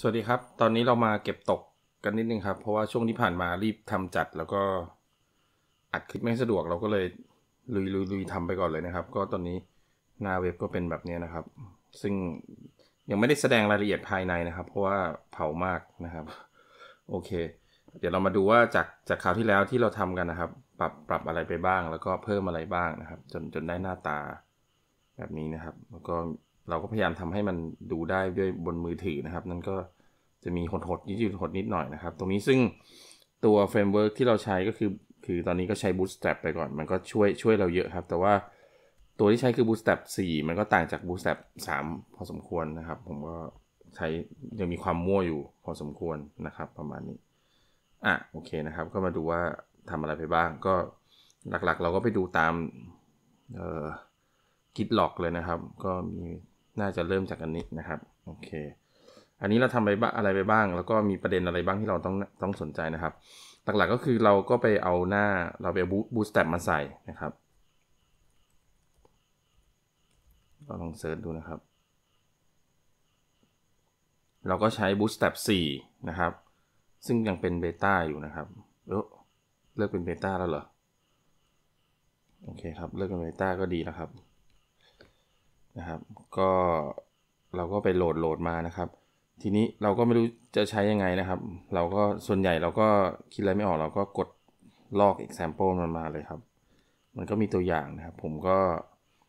สวัสดีครับ ตอนนี้เรามาเก็บตกกันนิดนึงครับ เพราะว่าช่วงที่ผ่านมารีบทำจัดแล้วก็ อัดคลิปไม่สะดวก เราก็เลยลุยลุยลุยทำไปก่อนเลยนะครับ ก็ตอนนี้หน้าเว็บก็เป็นแบบนี้นะครับ ซึ่งยังไม่ได้แสดงรายละเอียดภายในนะครับ เพราะว่าเผามากนะครับ โอเค เดี๋ยวเรามาดูว่าจากจากคราวที่แล้วที่เราทำกันนะครับ ปรับปรับอะไรไปบ้าง แล้วก็เพิ่มอะไรบ้างนะครับ จนจนได้หน้าตาแบบนี้นะครับ แล้วก็เราก็พยายามทำให้มันดูได้ ด้วยบนมือถือนะครับ นั่นก็จะมีหดหดยืดหดนิดหน่อยนะครับตรงนี้ซึ่งตัวเฟรมเวิร์กที่เราใช้ก็คือคือตอนนี้ก็ใช้ Bootstrap ไปก่อน มันก็ช่วยช่วยเราเยอะครับ แต่ว่าตัวที่ใช้คือ Bootstrap 4 มันก็ต่างจาก Bootstrap 3 พอสมควรนะครับ ผมก็ใช้ยังมีความมั่วอยู่พอสมควรนะครับ ประมาณนี้อ่ะโอเคนะครับ ก็มาดูว่าทำอะไรไปบ้าง ก็หลัก ๆเราก็ไปดูตามเอ่อคิดหลอกเลยนะครับ ก็มีน่าจะเริ่มจากอันนี้นะครับโอเค อันนี้เราทำไปอะไรไปบ้าง แล้วก็มีประเด็นอะไรบ้างที่เราต้องต้องสนใจนะครับ หลักๆก็คือเราก็ไปเอาหน้าเราไปบูบูสแต็มาใส่นะครับเราลองเซิร์ชดูนะครับ เราก็ใช้ Bootstrap 4นะครับ ซึ่งยังเป็นเบต้าอยู่นะครับเออเลิกเป็นเบต้าแล้วเหรอโอเคครับ เลิกเป็นเบต้าก็ดีนะครับนะครับก็เราก็ไปโหลดโหลดมานะครับ ทีนี้เราก็ไม่รู้จะใช้ยังไงนะครับ เราก็ส่วนใหญ่เราก็คิดอะไรไม่ออกเราก็กดลอก example มันมาเลยครับ มันก็มีตัวอย่างนะครับ ผมก็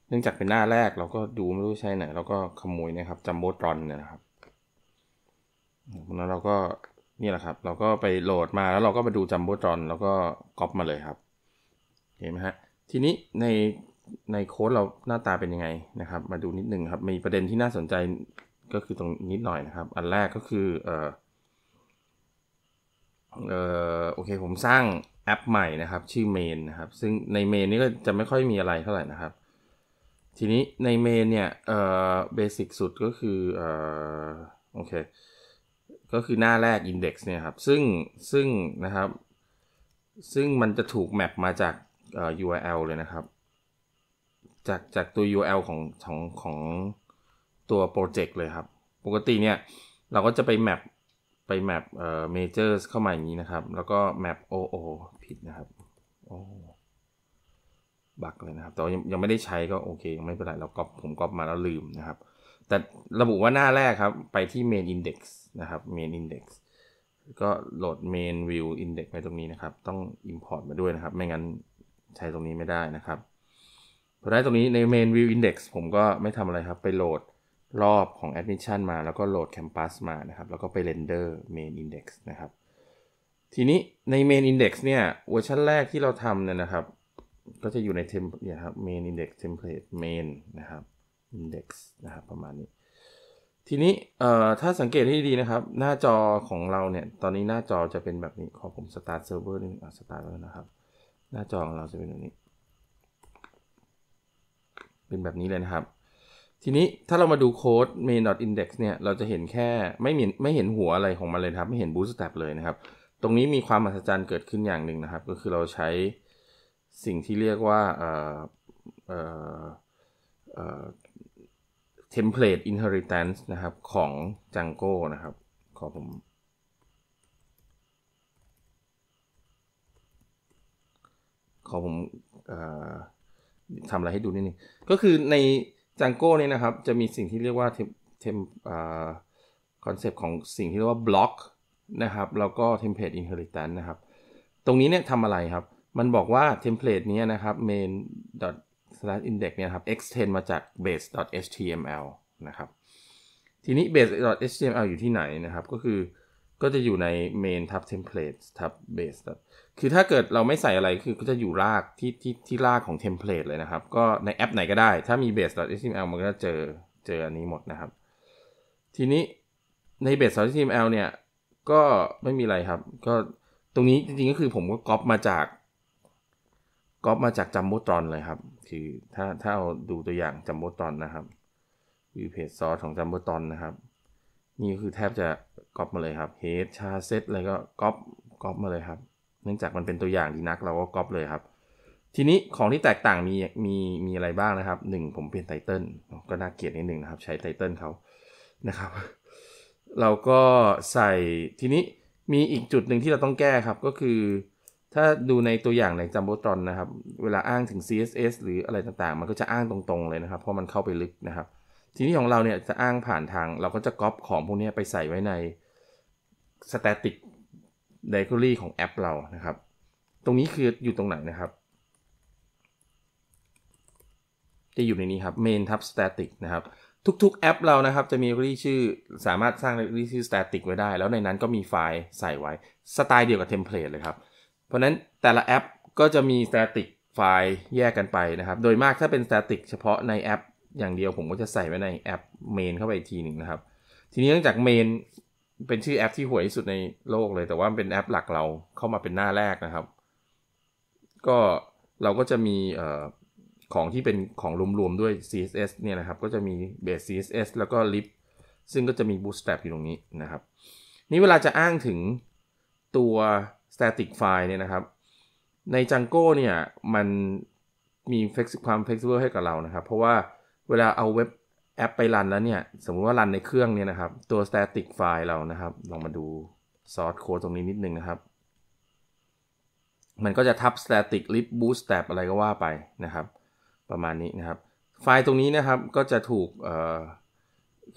เนื่องจากเป็นหน้าแรกเราก็ดูไม่รู้ใช่ไหน เราก็ขโมยนะครับจัมโบตรอนเนี่ยนะครับแล้วเราก็นี่แหละครับ เราก็ไปโหลดมาแล้วเราก็มาดูจัมโบตรอนแล้วก็ก๊อปมาเลยครับเห็นไหมฮะ ทีนี้ในในโค้ดเราหน้าตาเป็นยังไงนะครับ มาดูนิดหนึ่งครับ มีประเด็นที่น่าสนใจก็คือตรงนิดหน่อยนะครับ อันแรกก็คือเออเออโอเคผมสร้างแอปใหม่นะครับ ชื่อเมนนะครับซึ่งในเมนนี่ก็จะไม่ค่อยมีอะไรเท่าไหร่นะครับ ทีนี้ในเมนเนี่ยเออเบสิกสุดก็คือเออโอเค ก็คือหน้าแรก Index เนี่ยครับซึ่งซึ่งนะครับ ซึ่งมันจะถูกแมปมาจาก URL เลยนะครับจากจากตัว URL ของของของตัวโปรเจกต์เลยครับ ปกติเนี่ยเราก็จะไปแมปไปแมปเอ่อ majors เข้ามาอย่างนี้นะครับ แล้วก็แมป OO ผิดนะครับ โอ้ บักเลยนะครับ แต่ยังยังไม่ได้ใช้ก็โอเค ยังไม่เป็นไร เราก๊อปผมก๊อปมาแล้วลืมนะครับ แต่ระบุว่าหน้าแรกครับ ไปที่ main index นะครับ main index ก็โหลด main view index ไปตรงนี้นะครับ ต้อง import มาด้วยนะครับ ไม่งั้นใช้ตรงนี้ไม่ได้นะครับพอได้ตรงนี้ใน main view index ผมก็ไม่ทำอะไรครับ ไปโหลดรอบของ admission มาแล้วก็โหลด campus มานะครับ แล้วก็ไป render main index นะครับ ทีนี้ใน main index เนี่ย เวอร์ชันแรกที่เราทำเนี่ยนะครับ ก็จะอยู่ในเทมเนี่ยครับ main index template main นะครับ index นะครับ ประมาณนี้ ทีนี้เอ่อถ้าสังเกตให้ดีนะครับ หน้าจอของเราเนี่ย ตอนนี้หน้าจอจะเป็นแบบนี้ ขอผม start server นิดนึงอ่ะ start แล้วนะครับ หน้าจอของเราจะเป็นแบบนี้เป็นแบบนี้เลยนะครับ ทีนี้ถ้าเรามาดูโค้ด main index เนี่ย เราจะเห็นแค่ไม่เห็นไม่เห็นหัวอะไรของมันเลยครับ ไม่เห็น bootstrap เลยนะครับ ตรงนี้มีความอัศจรรย์เกิดขึ้นอย่างหนึ่งนะครับ ก็คือเราใช้สิ่งที่เรียกว่าเอ่อเอ่อเอ่อ template inheritance นะครับของ Django นะครับ ขอผมขอผมเอ่อทำอะไรให้ดูนิดนึงก็คือในจังโก้เนี่ยนะครับ จะมีสิ่งที่เรียกว่าเทมคอนเซปต์ของสิ่งที่เรียกว่าบล็อกนะครับ แล้วก็เทมเพลตอินเฮอริตันนะครับ ตรงนี้เนี่ยทำอะไรครับ มันบอกว่าเทมเพลตนี้นะครับ main slash index เนี่ยครับ extend มาจาก base html นะครับ ทีนี้ base html อยู่ที่ไหนนะครับก็คือก็จะอยู่ใน main tab templates tab base คือถ้าเกิดเราไม่ใส่อะไรคือก็จะอยู่รากที่ที่ที่รากของเทมเพลตเลยนะครับ ก็ในแอปไหนก็ได้ ถ้ามี base.html มันก็จะเจอเจออันนี้หมดนะครับ ทีนี้ใน base.html เนี่ยก็ไม่มีอะไรครับ ก็ตรงนี้จริงๆก็คือผมก็ก๊อปมาจากก๊อปมาจากจัมโบตรอนเลยครับ คือถ้าถ้าเอาดูตัวอย่างจัมโบตรอนนะครับวิวเพจซอสของจัมโบตรอนนะครับ นี่คือแทบจะก๊อปมาเลยครับเฮดชาเซตอะไรก็ก๊อปก๊อปมาเลยครับเนื่องจากมันเป็นตัวอย่างดีนักเราก็ก๊อปเลยครับ ทีนี้ของที่แตกต่างมีมีมีอะไรบ้างนะครับหนึ่งผมเปลี่ยนไทเทิลก็น่าเกลียดนิดหนึ่งนะครับ ใช้ไทเทิลเขานะครับเราก็ใส่ทีนี้มีอีกจุดหนึ่งที่เราต้องแก้ครับก็คือ ถ้าดูในตัวอย่างในจัมโบตรอนนะครับ เวลาอ้างถึง CSS หรืออะไรต่างๆ มันก็จะอ้างตรงๆเลยนะครับ เพราะมันเข้าไปลึกนะครับ ทีนี้ของเราเนี่ยจะอ้างผ่านทาง เราก็จะก๊อปของพวกนี้ไปใส่ไว้ใน static Directory ของแอปเรานะครับ ตรงนี้คืออยู่ตรงไหนนะครับ จะอยู่ในนี้ครับ main tab static นะครับ ทุกๆแอปเรานะครับจะมี directory ชื่อ สามารถสร้าง directory ชื่อ static ไว้ได้ แล้วในนั้นก็มีไฟล์ใส่ไว้ สไตล์เดียวกับเทมเพลตเลยครับ เพราะนั้นแต่ละแอปก็จะมี static ไฟล์แยกกันไปนะครับ โดยมากถ้าเป็น static เฉพาะในแอป อย่างเดียวผมก็จะใส่ไว้ในแอป main เข้าไปอีกทีหนึ่งนะครับ ทีนี้เนื่องจาก main เป็นชื่อแอปที่ห่วยที่สุดในโลกเลยแต่ว่าเป็นแอปหลักเราเข้ามาเป็นหน้าแรกนะครับ ก็เราก็จะมีของที่เป็นของรวมๆด้วย CSS เนี่ยนะครับ ก็จะมี base CSS แล้วก็ lib ซึ่งก็จะมี bootstrap อยู่ตรงนี้นะครับ นี่เวลาจะอ้างถึงตัว static file เนี่ยนะครับ ใน Django เนี่ยมันมีความ flexible ให้กับเรานะครับ เพราะว่าเวลาเอาเว็บแอปไปรันแล้วเนี่ยสมมุติว่ารันในเครื่องเนี่ยนะครับตัว static file เรานะครับ ลองมาดู source code ตรงนี้นิดนึงนะครับ มันก็จะทับ static lib boost t r a p อะไรก็ว่าไปนะครับ ประมาณนี้นะครับ ไฟล์ตรงนี้นะครับก็จะถูกเอ่อ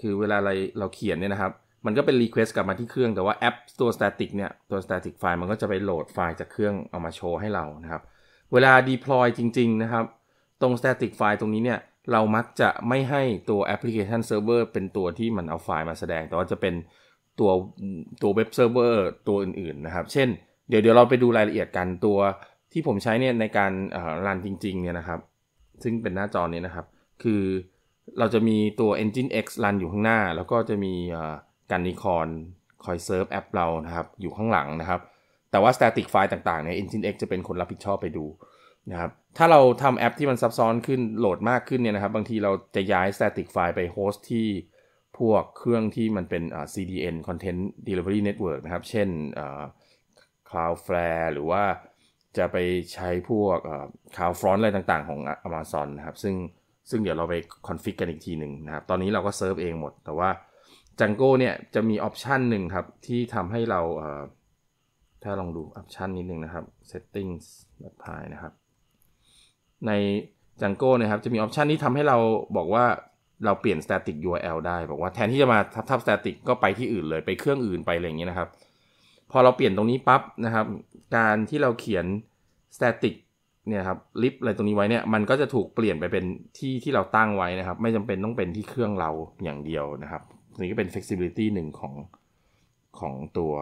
คือเวลาเราเราเขียนเนี่ยนะครับ มันก็เป็น request กลับมาที่เครื่องแต่ว่าแอปตัว static เนี่ยตัว static file มันก็จะไปโหลดไฟล์จากเครื่องเอามาโชว์ให้เรานะครับ เวลา deploy จริงๆนะครับ ตรง static file ตรงนี้เนี่ยเรามักจะไม่ให้ตัวแอปพลิเคชันเซิร์ฟเวอร์เป็นตัวที่มันเอาไฟล์มาแสดง แต่ว่าจะเป็นตัวตัวเว็บเซิร์ฟเวอร์ตัวอื่นๆนะครับ เช่น เดี๋ยวเดี๋ยวเราไปดูรายละเอียดกัน ตัวที่ผมใช้เนี่ยในการรันจริงๆเนี่ยนะครับ ซึ่งเป็นหน้าจอนี้นะครับ คือเราจะมีตัว Engine X รันอยู่ข้างหน้า แล้วก็จะมีกันนิคอนคอยเซิร์ฟแอปเรานะครับ อยู่ข้างหลังนะครับ แต่ว่า static file ต่างๆเนี่ย Engine X จะเป็นคนรับผิดชอบไปดูนะครับถ้าเราทำแอปที่มันซับซ้อนขึ้นโหลดมากขึ้นเนี่ยนะครับ บางทีเราจะย้าย static ไฟล์ไปโฮสต์ที่พวกเครื่องที่มันเป็น CDN Content Delivery Network นะครับ เช่น Cloudflare หรือว่าจะไปใช้พวก Cloudfront อะไรต่างๆของ Amazon นะครับซึ่งซึ่งเดี๋ยวเราไปคอนฟิกกันอีกทีหนึ่งนะครับตอนนี้เราก็เซิร์ฟเองหมด แต่ว่า Django เนี่ยจะมีออปชันหนึ่งครับ ที่ทำให้เราถ้าลองดูออปชันนิดนึงนะครับ Settings แบนะครับในจังโก้นะครับ จะมีออปชันที่ทำให้เราบอกว่าเราเปลี่ยน static URL ได้บอกว่าแทนที่จะมาทับทับ static ก็ไปที่อื่นเลยไปเครื่องอื่นไปอะไรอย่างเงี้ยนะครับ พอเราเปลี่ยนตรงนี้ปั๊บนะครับ การที่เราเขียน static เนี่ยครับลิฟอะไรตรงนี้ไว้เนี่ยมันก็จะถูกเปลี่ยนไปเป็นที่ที่เราตั้งไว้นะครับไม่จำเป็นต้องเป็นที่เครื่องเราอย่างเดียวนะครับนี่ก็เป็น flexibility หนึ่งของของตัว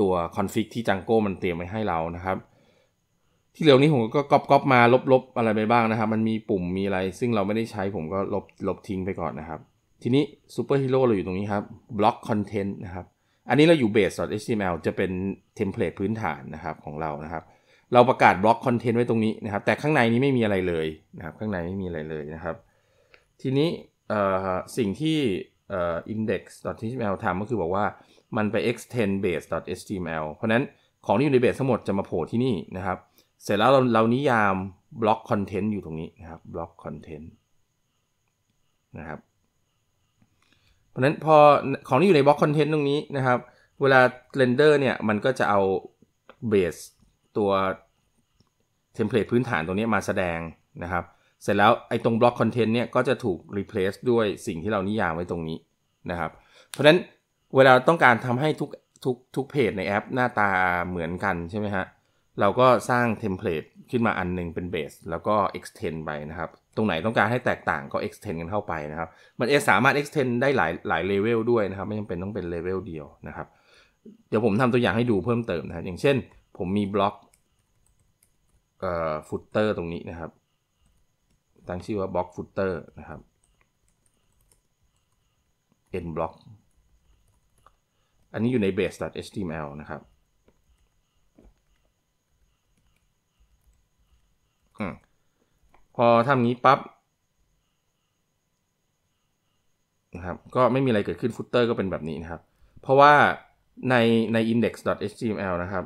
ตัวคอนฟิกที่จังโก้มันเตรียมไว้ให้เรานะครับที่เร็วนี้ผมก็ก๊อปก๊อปมาลบลบอะไรไปบ้างนะครับ มันมีปุ่มมีอะไร ซึ่งเราไม่ได้ใช้ผมก็ ลบลบทิ้งไปก่อนนะครับ ทีนี้ซูเปอร์ฮีโร่เราอยู่ตรงนี้ครับบล็อกคอนเทนต์นะครับ อันนี้เราอยู่ base.html จะเป็นเทมเพลตพื้นฐานนะครับของเรานะครับ เราประกาศบล็อกคอนเทนต์ไว้ตรงนี้นะครับ แต่ข้างในนี้ไม่มีอะไรเลยนะครับข้างในไม่มีอะไรเลยนะครับ ทีนี้สิ่งที่ index.html ทำก็คือบอกว่ามันไป extend base.html เพราะนั้นของที่อยู่ใน base ทั้งหมดจะมาโผล่ที่นี่นะครับเสร็จแล้วเราเรานิยามบล็อกคอนเทนต์อยู่ตรงนี้นะครับบล็อกคอนเทนต์นะครับเพราะนั้นพอของที่อยู่ในบล็อกคอนเทนต์ตรงนี้นะครับเวลาเรนเดอร์เนี่ยมันก็จะเอาเบสตัวเทมเพลตพื้นฐานตรงนี้มาแสดงนะครับ เสร็จแล้วไอ้ตรงบล็อกคอนเทนต์เนี่ยก็จะถูก replace ด้วยสิ่งที่เรานิยามไว้ตรงนี้นะครับ เพราะนั้นเวลาต้องการทำให้ทุกทุกทุกเพจในแอปหน้าตาเหมือนกันใช่ไหมฮะเเราก็สร้างเทมเพลตขึ้นมาอันนึงเป็นเบสแล้วก็ extend ไปนะครับ ตรงไหนต้องการให้แตกต่างก็ extend กันเข้าไปนะครับ มันสามารถ extend ได้หลายหลายเลเวลด้วยนะครับ ไม่จำเป็นต้องเป็นเลเวลเดียวนะครับ เดี๋ยวผมทำตัวอย่างให้ดูเพิ่มเติมนะครับอย่างเช่น ผมมีบล็อกเอ่อฟุตเตอร์ตรงนี้นะครับ ตั้งชื่อว่าบล็อกฟุตเตอร์นะครับ n block อันนี้อยู่ใน base.html นะครับอพอทำนี้ปับ๊บนะครับ ก็ไม่มีอะไรเกิดขึ้นฟุตเตอร์ก็เป็นแบบนี้นะครับ เพราะว่าในใน index.html นะครับ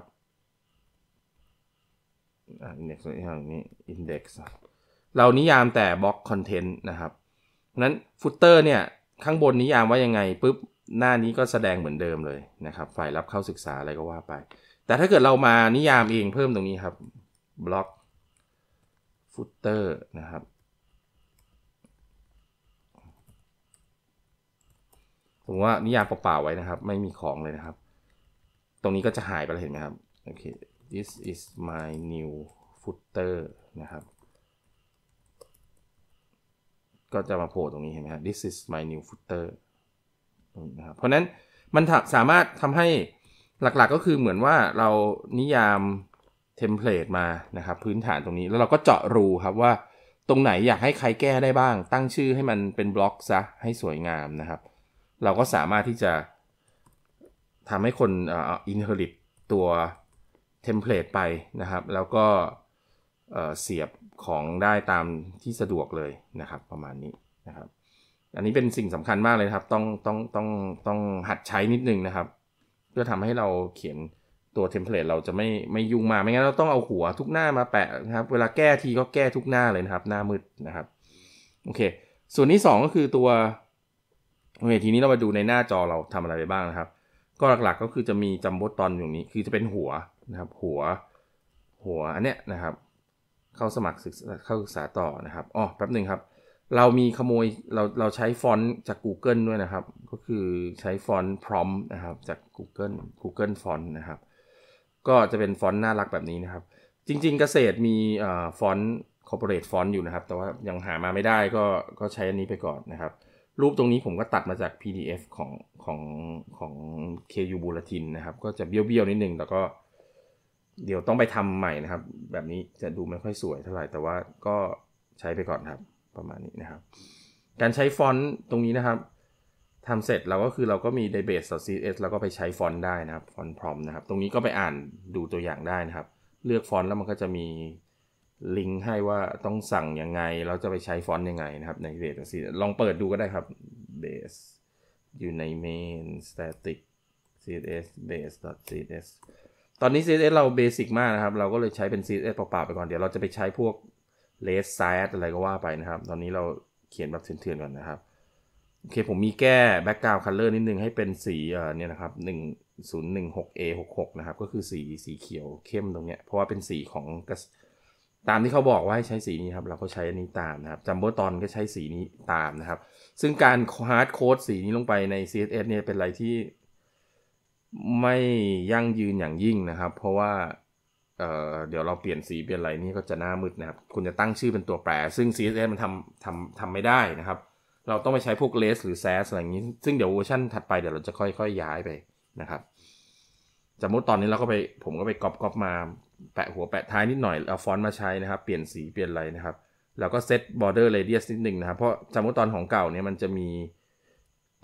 index อย่างนี้ index เรานิยามแต่บล็อกคอนเทนต์นะครับ นั้นฟุตเตอร์เนี่ย ข้างบนนิยามว่ายังไงปุ๊บหน้านี้ก็แสดงเหมือนเดิมเลยนะครับฝ่ายรับเข้าศึกษาอะไรก็ว่าไป แต่ถ้าเกิดเรามานิยามเองเพิ่มตรงนี้ครับบล็อกฟุตเตอร์นะครับ ผมว่านิยามเปล่าๆ ไว้นะครับ ไม่มีของเลยนะครับ ตรงนี้ก็จะหายไปเห็นไหมครับ โอเค this is my new footer นะครับ ก็จะมาโผล่ตรงนี้เห็นไหมครับ this is my new footer นะครับ เพราะนั้นมันสามารถทำให้หลักๆก็คือเหมือนว่าเรานิยามเทมเพลตมานะครับพื้นฐานตรงนี้แล้วเราก็เจาะรูครับว่าตรงไหนอยากให้ใครแก้ได้บ้างตั้งชื่อให้มันเป็นบล็อกซะให้สวยงามนะครับ เราก็สามารถที่จะทำให้คนอินเทอร์ลิปตัวเทมเพลตไปนะครับ แล้วก็เสียบของได้ตามที่สะดวกเลยนะครับประมาณนี้นะครับ อันนี้เป็นสิ่งสำคัญมากเลยครับ ต้องต้องต้องต้องหัดใช้นิดนึงนะครับ เพื่อทำให้เราเขียนตัวเทมเพลตเราจะไม่ไม่ยุ่งมา ไม่งั้นเราต้องเอาหัวทุกหน้ามาแปะนะครับ เวลาแก้ทีก็แก้ทุกหน้าเลยนะครับ หน้ามืดนะครับโอเค ส่วนที่2ก็คือตัวโอเคทีนี้เรามาดูในหน้าจอเราทำอะไรไปบ้างนะครับ ก็หลักๆก็คือจะมีจัมโบตอนอย่างนี้คือจะเป็นหัวนะครับ หัว หัวอันเนี้ยนะครับ เข้าสมัครศึกษาเข้าศึกษาต่อนะครับอ๋อแป๊บหนึ่งครับ เรามีขโมยเราเราใช้ฟอนต์จาก Google ด้วยนะครับ ก็คือใช้ฟอนต์พร้อมนะครับ จาก Google Google ฟอนต์นะครับก็จะเป็นฟอนต์น่ารักแบบนี้นะครับ จริง ๆ เกษตรมีฟอนต์คอร์เปอเรทฟอนต์อยู่นะครับ แต่ว่ายังหามาไม่ได้ก็ก็ใช้อันนี้ไปก่อนนะครับ รูปตรงนี้ผมก็ตัดมาจาก PDF ของของของ KU b ู l l e t i นะครับก็จะเบี้ยว ๆ นิดนึง แล้วก็ เดี๋ยวต้องไปทำใหม่นะครับ แบบนี้จะดูไม่ค่อยสวยเท่าไหร่ แต่ว่าก็ใช้ไปก่อนครับ ประมาณนี้นะครับ การใช้ฟอนต์ตรงนี้นะครับทำเสร็จเราก็คือเราก็มี d a เบส css แล้วก็ไปใช้ฟอนต์ได้นะครับฟอนต์พร้อมนะครับ ตรงนี้ก็ไปอ่านดูตัวอย่างได้นะครับ เลือกฟอนต์แล้วมันก็จะมีลิงก์ให้ว่าต้องสั่งยังไงเราจะไปใช้ฟอนต์ยังไงนะครับในเบส c s s ลองเปิดดูก็ได้ครับเบสอยู่ใน main static css base css ตอนนี้ css เราเบสิกมากนะครับ เราก็เลยใช้เป็น css เปล่าๆไปก่อน เดี๋ยวเราจะไปใช้พวก less size อะไรก็ว่าไปนะครับ ตอนนี้เราเขียนแบบเถื่อนๆก่อนนะครับโอเคผมมีแก้แบ็กกราวน์คัลเลอร์นิดนึงให้เป็นสีเนี่ยนะครับ 1016A66 นนะครับ ก็คือสีสีเขียวเข้มตรงเนี้ย เพราะว่าเป็นสีของ ตามที่เขาบอกว่าให้ใช้สีนี้ครับเราก็ใช้อันนี้ตามนะครับจัมโบตอนก็ใช้สีนี้ตามนะครับ ซึ่งการฮาร์ดโค้ดสีนี้ลงไปใน CSS เนี่ยเป็นอะไรที่ ไม่ยั่งยืนอย่างยิ่งนะครับ เพราะว่าเเดี๋ยวเราเปลี่ยนสีเปลี่ยนอะไรนี่ก็จะหน้ามืดนะครับ คุณจะตั้งชื่อเป็นตัวแปร ซึ่ง CSS มันทำทำทำไม่ได้นะครับเราต้องไปใช้พวกเลสหรือแซสอะไรอย่างนี้ ซึ่งเดี๋ยวเวอร์ชันถัดไปเดี๋ยวเราจะค่อยๆย้ายไปนะครับสมมติตอนนี้เราก็ไปผมก็ไปก๊อปก๊อปมา แปะหัวแปะท้ายนิดหน่อย เอาฟอนต์มาใช้นะครับ เปลี่ยนสีเปลี่ยนอะไรนะครับ แล้วก็เซตบอร์เดอร์เรเดียสนิดหนึ่งนะครับ เพราะสมมติตอนของเก่าเนี่ยมันจะมี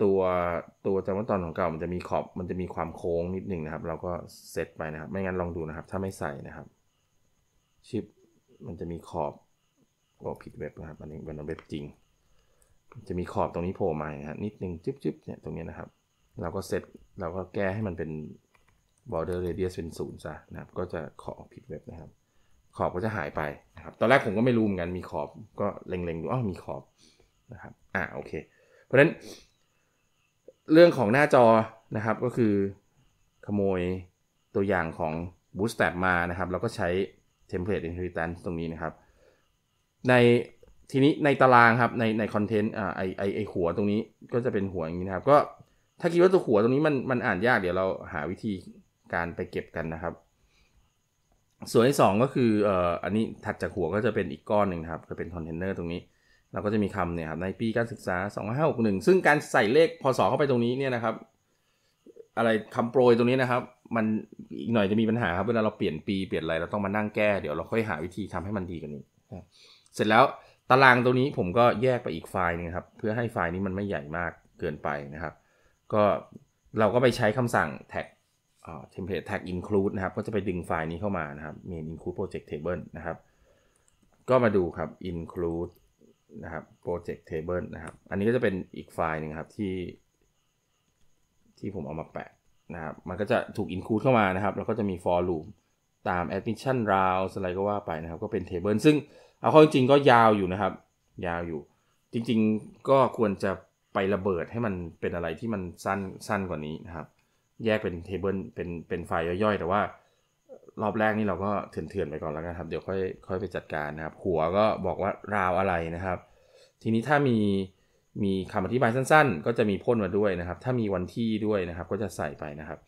ตัวตัวสมมติตอนของเก่ามันจะมีขอบมันจะมีความโค้งนิดหนึ่งนะครับ เราก็เซตไปนะครับ ไม่งั้นลองดูนะครับ ถ้าไม่ใส่นะครับชิปมันจะมีขอบโอ้ผิดเว็บนะครับอันนี้เป็นเว็บจริงจะมีขอบตรงนี้โผล่มาฮะนิดนึงจิ๊บจิ๊บเนี่ยตรงนี้นะครับ เราก็เซตเราก็แก้ให้มันเป็น border radius เป็นศูนย์ซะนะครับ ก็จะขอผิดเว็บนะครับ ขอบก็จะหายไปนะครับตอนแรกผมก็ไม่รู้เหมือนกัน มีขอบก็เล็งๆดูอ๋อมีขอบนะครับอ่าโอเค เพราะฉะนั้น เรื่องของหน้าจอนะครับก็คือขโมยตัวอย่างของ Bootstrap มานะครับ แล้วก็ใช้ Template Inheritance ตรงนี้นะครับ ในทีนี้ในตารางครับในในคอนเทนต์อ่าไอไอไอหัวตรงนี้ก็จะเป็นหัวอย่างนี้นะครับ ก็ถ้าคิดว่าตัวหัวตรงนี้ มันมันอ่านยากเดี๋ยวเราหาวิธีการไปเก็บกันนะครับ ส่วนที่ 2 ก็คือเอ่ออันนี้ถัดจากหัวก็จะเป็นอีกก้อนหนึ่งครับจะเป็นคอนเทนเนอร์ตรงนี้ เราก็จะมีคำเนี่ยครับในปีการศึกษา 2561ซึ่งการใส่เลขพศเข้าไปตรงนี้เนี่ยนะครับ อะไรคำโปรยตรงนี้นะครับ มันอีกหน่อยจะมีปัญหาครับเวลาเราเปลี่ยนปีเปลี่ยนอะไรเราต้องมานั่งแก้เดี๋ยวเราค่อยหาวิธีทำให้มันดีกว่านี้เสร็จแล้วตารางตัวนี้ผมก็แยกไปอีกไฟล์นึงครับ เพื่อให้ไฟล์นี้มันไม่ใหญ่มากเกินไปนะครับก็เราก็ไปใช้คำสั่ง tag template tag include นะครับก็จะไปดึงไฟล์นี้เข้ามานะครับ main include project table นะครับก็มาดูครับ include นะครับ project table นะครับอันนี้ก็จะเป็นอีกไฟล์นึงครับที่ ที่ผมเอามาแปะนะครับมันก็จะถูก include เข้ามานะครับแล้วก็จะมี for loop ตาม admission round อะไรก็ว่าไปนะครับก็เป็น table ซึ่งเอาข้อจริงก็ยาวอยู่นะครับ ยาวอยู่ จริงๆก็ควรจะไประเบิดให้มันเป็นอะไรที่มันสั้นสั้นกว่านี้นะครับ แยกเป็นเทเบิลเป็นเป็นไฟย่อยๆ แต่ว่า รอบแรกนี่เราก็เถื่อนๆไปก่อนแล้วกันครับเดี๋ยวค่อยค่อยไปจัดการนะครับ หัวก็บอกว่าราวอะไรนะครับ ทีนี้ถ้ามีมีคำอธิบายสั้นๆ ก็จะมีพ่นมาด้วยนะครับ ถ้ามีวันที่ด้วยนะครับ ก็จะใส่ไปนะครับ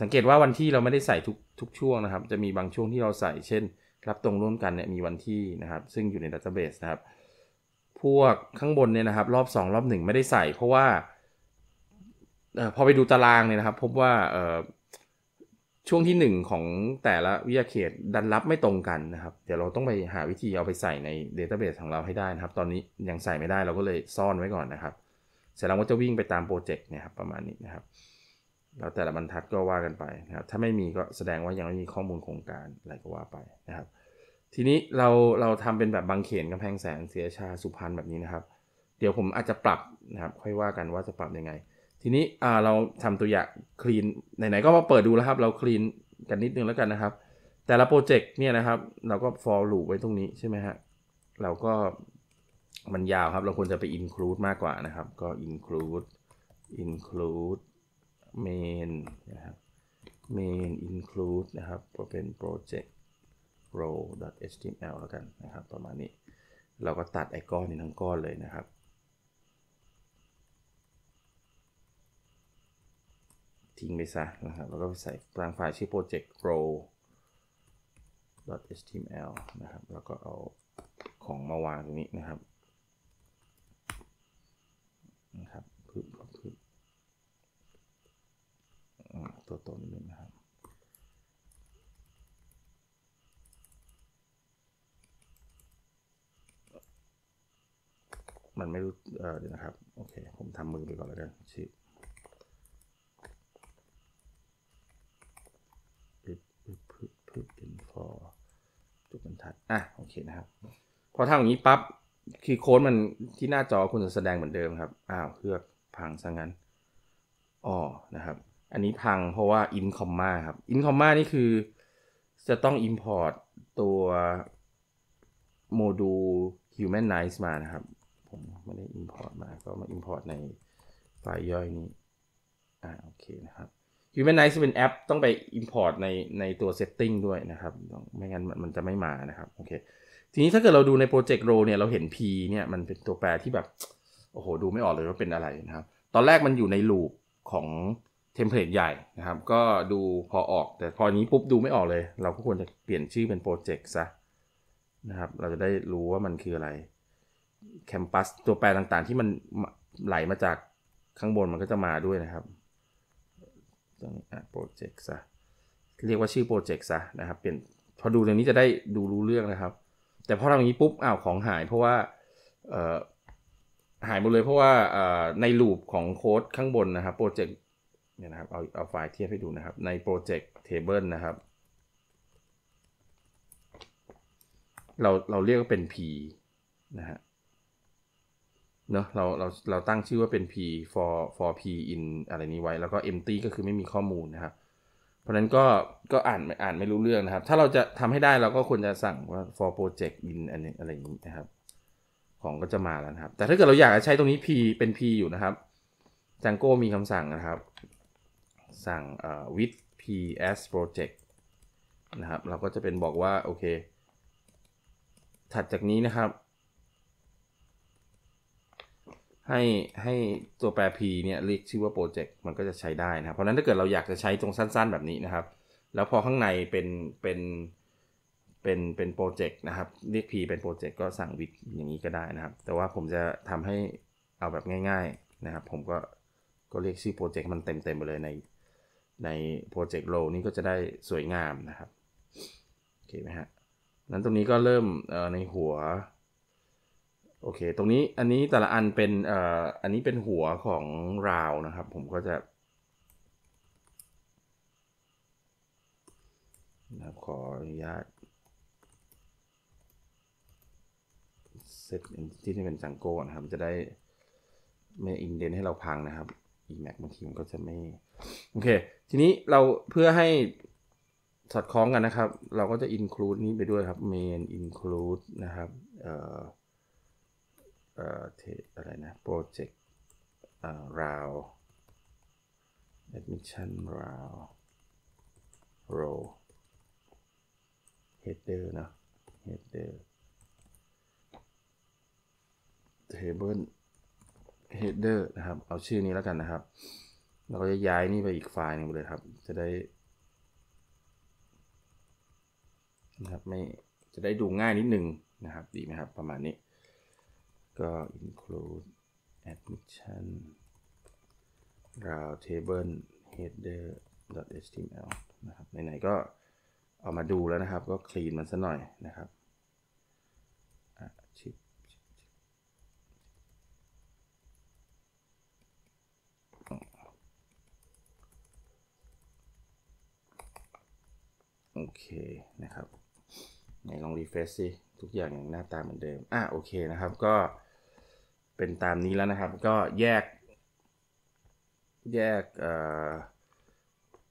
สังเกตว่าวันที่เราไม่ได้ใส่ทุกทุกช่วงนะครับ จะมีบางช่วงที่เราใส่เช่นรับตรงร่วมกันเนี่ยมีวันที่นะครับ ซึ่งอยู่ในดัตเตอร์เบสนะครับ พวกข้างบนเนี่ยนะครับ รอบ 2 รอบ 1 ไม่ได้ใส่เพราะว่า พอไปดูตารางเนี่ยนะครับ พบว่าช่วงที่ 1 ของแต่ละวิทยาเขตดันรับไม่ตรงกันนะครับเดี๋ยวเราต้องไปหาวิธีเอาไปใส่ในดัตเตอร์เบสของเราให้ได้นะครับ ตอนนี้ยังใส่ไม่ได้เราก็เลยซ่อนไว้ก่อนนะครับ เสร็จแล้วก็จะวิ่งไปตามโปรเจกต์นะครับประมาณนี้นะครับแล้วแต่ละบรรทัดก็ว่ากันไปนะครับ ถ้าไม่มีก็แสดงว่ายังไม่มีข้อมูลโครงการอะไรก็ว่าไปนะครับ ทีนี้เราเราทำเป็นแบบบางเขนกำแพงแสนเสียชาสุพรรณแบบนี้นะครับ เดี๋ยวผมอาจจะปรับนะครับ ค่อยว่ากันว่าจะปรับยังไง ทีนี้เราทำตัวอย่างคลีนไหนๆก็มาเปิดดูแล้วครับเราคลีนกันนิดนึงแล้วกันนะครับ แต่ละโปรเจกต์เนี่ยนะครับ เราก็ for loop ไว้ตรงนี้ใช่ไหมฮะเราก็มันยาวครับเราควรจะไป include มากกว่านะครับก็ include include main นะครับ main include นะครับเป็น project row html แล้วกันนะครับประมาณนี้ เราก็ตัดไอคอนนี้ทั้งก้อนเลยนะครับ ทิ้งไปซะนะครับแล้วก็ใส่ตลางไฟล์ชื่อ project row html นะครับ แล้วก็เอาของมาวางตรงนี้นะครับนะครับตัวตนน้งนะครับ มันไม่รู้เออเดี๋ยวนะครับ โอเค ผมทำมือไปก่อนแล้วกันชิปพึบปึบปึบปึบเป็นพอจุดบรรทัด อ่ะ โอเคนะครับ พอทำอย่างนี้ปั๊บคีย์โค้ดมันที่หน้าจอคุณจะแสดงเหมือนเดิมครับ อ้าว เครือกพังซะงั้น อ๋อ นะครับอันนี้พังเพราะว่า in comma ครับ in comma นี่คือจะต้อง import ตัว โมดูล humanize มานะครับ ผมไม่ได้ import มาก็มา import ในไฟล์ย่อยนี้ อ่าโอเคนะครับ humanize เป็นแอปต้องไป import ในในตัว setting ด้วยนะครับ ไม่งั้นมันจะไม่มานะครับโอเคทีนี้ถ้าเกิดเราดูในโปรเจกต์โรเนี่ยเราเห็น P เนี่ย มันเป็นตัวแปรที่แบบ โอ้โห ดูไม่ออกเลยว่าเป็นอะไรนะครับ ตอนแรกมันอยู่ในลูปของทมเพลตใหญ่นะครับก็ดูพอออกแต่พอนี้ปุ๊บดูไม่ออกเลย เราก็ควรจะเปลี่ยนชื่อเป็นโปรเจกต์ซะนะครับเราจะได้รู้ว่ามันคืออะไรแคมปัสตัวแปรต่างๆที่มันไหลมาจากข้างบนมันก็จะมาด้วยนะครับตรงนี้อ่ะโปรเจกต์ซะเรียกว่าชื่อโปรเจกต์ซะนะครับเปลี่ยนพอดูตรงนี้จะได้ดูรู้เรื่องนะครับแต่พอทำอย่างนี้ปุ๊บอ้าวของหาย เพราะว่าหายหมดเลยเพราะว่าในลูปของโค้ดข้างบนนะครับโปรเจกต์เนี่ยนะครับเอาเอาไฟล์เทียบให้ดูนะครับในโปรเจกต์เทเบิลนะครับเราเราเรียกว่าเป็น P นะฮะเนาะเราเราเราตั้งชื่อว่าเป็น p for for p in อะไรนี้ไว้แล้วก็ empty ก็คือไม่มีข้อมูลนะครับเพราะนั้นก็ก็อ่านไม่อ่านไม่รู้เรื่องนะครับ ถ้าเราจะทำให้ได้เราก็ควรจะสั่งว่า for project in อะไรอะไรนี้นะครับของก็จะมาแล้วนะครับ แต่ถ้าเกิดเราอยากจะใช้ตรงนี้ p เป็น p อยู่นะครับจังโก้มีคำสั่งนะครับสั่ง with ps project นะครับ เราก็จะเป็นบอกว่าโอเค ถัดจากนี้นะครับ ให้ให้ตัวแปร p เนี่ย เรียกชื่อว่า project มันก็จะใช้ได้นะครับ เพราะนั้นถ้าเกิดเราอยากจะใช้ตรงสั้น ๆ แบบนี้นะครับ แล้วพอข้างในเป็น เป็น เป็น เป็นโปรเจกต์นะครับ เรียก p เป็นโปรเจกต์ก็สั่ง with อย่างนี้ก็ได้นะครับ แต่ว่าผมจะทำให้เอาแบบง่าย ๆ นะครับ ผมก็ ก็เรียกชื่อโปรเจกต์มันเต็มๆไปเลยในในโปรเจกต์โลนี้ก็จะได้สวยงามนะครับ โอเคไหมฮะ นั้นตรงนี้ก็เริ่มในหัว โอเค ตรงนี้อันนี้แต่ละอันเป็นอออันนี้เป็นหัวของราวนะครับ ผมก็จะนะครับขออนุญาตเซตที่นี่เป็นจังโก้นะครับ จะได้ไม่อินเดนให้เราพังนะครับแม็กบางทีมันก็จะไม่โอเค ทีนี้เราเพื่อให้สอดคล้องกันนะครับ เราก็จะ include นี้ไปด้วยครับ main include นะครับ เอ่อเอ่ออะไรนะ project อ่า round admission round row header นะ header table header นะครับ เอาชื่อนี้แล้วกันนะครับเราจะย้ายนี่ไปอีกไฟล์นึงเลยครับ จะได้นะครับไม่จะได้ดูง่ายนิดนึงนะครับดีไหมครับประมาณนี้ ก็ include admission r o u t e table header html นะครับไหนๆก็เอามาดูแล้วนะครับก็คลีนมันซะหน่อยนะครับโอเคนะครับไหนลองรีเฟรชสิทุกอย่างยังหน้าตาเหมือนเดิม อ่ะโอเคนะครับก็เป็นตามนี้แล้วนะครับก็แยกแยก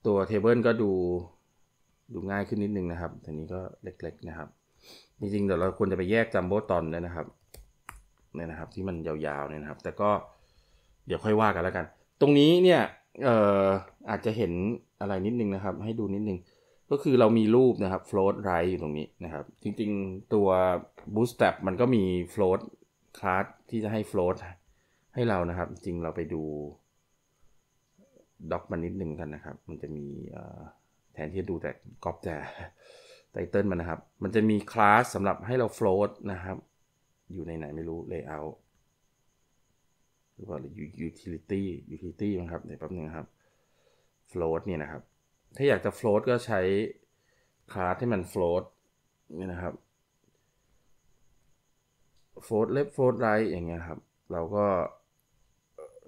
ตัวเทเบิลก็ดูดูง่ายขึ้นนิดนึงนะครับทีนี้ก็เล็กๆนะครับจริงๆเดี๋ยวเราควรจะไปแยกจัมโบ้ตอนเลยนะครับเนี่ยนะครับที่มันยาวๆเนี่ยนะครับ แต่ก็เดี๋ยวค่อยว่ากันแล้วกัน ตรงนี้เนี่ยอออาจจะเห็นอะไรนิดนึงนะครับให้ดูนิดนึงก็คือเรามีรูปนะครับ float right อยู่ตรงนี้นะครับ จริงๆตัว bootstrap มันก็มี float class ที่จะให้ float ให้เรานะครับ จริงเราไปดูด็อกมันนิดนึงกันนะครับ มันจะมีแทนที่จะดูแต่ก๊อปแต่ไตเติลมันนะครับ มันจะมีคลาสสำหรับให้เรา float นะครับ อยู่ในไหน ไม่รู้ layout หรือว่า utility utility นะครับเดี๋ยวแป๊บนึงครับ float เนี่ยนะครับถ้าอยากจะโฟล a t ก็ใช้คลาสที่มันโฟล a t นี่นะครับโฟล a t left float right อย่างเงี้ยครับ เราก็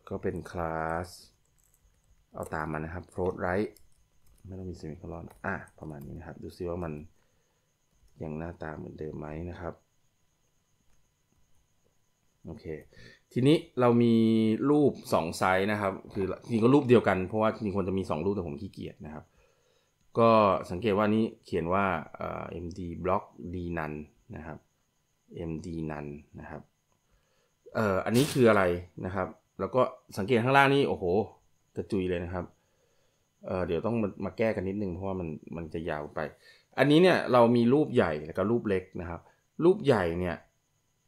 ก็เป็นคลาสเอาตามมันนะครับโฟล a t right ไม่ต้องมีเซมิโคลอนอ่ะ ประมาณนี้นะครับ ดูซิว่ามันยังหน้าตาเหมือนเดิมไหมนะครับ โอเค ทีนี้เรามีรูป2ไซส์นะครับ คือจริงก็รูปเดียวกัน เพราะว่าจริงควรจะมี 2 รูปแต่ผมขี้เกียจนะครับก็สังเกตว่านี้เขียนว่า MD block D n u นนะครับ MD n u นนะครับเอ่ออันนี้คืออะไรนะครับ แล้วก็สังเกตข้างล่างนี่โอ้โหกระจุยเลยนะครับเเดี๋ยวต้องมาแก้กันนิดนึงเพราะว่ามันมันจะยาวไป อันนี้เนี่ยเรามีรูปใหญ่แล้วก็รูปเล็กนะครับ รูปใหญ่เนี่ย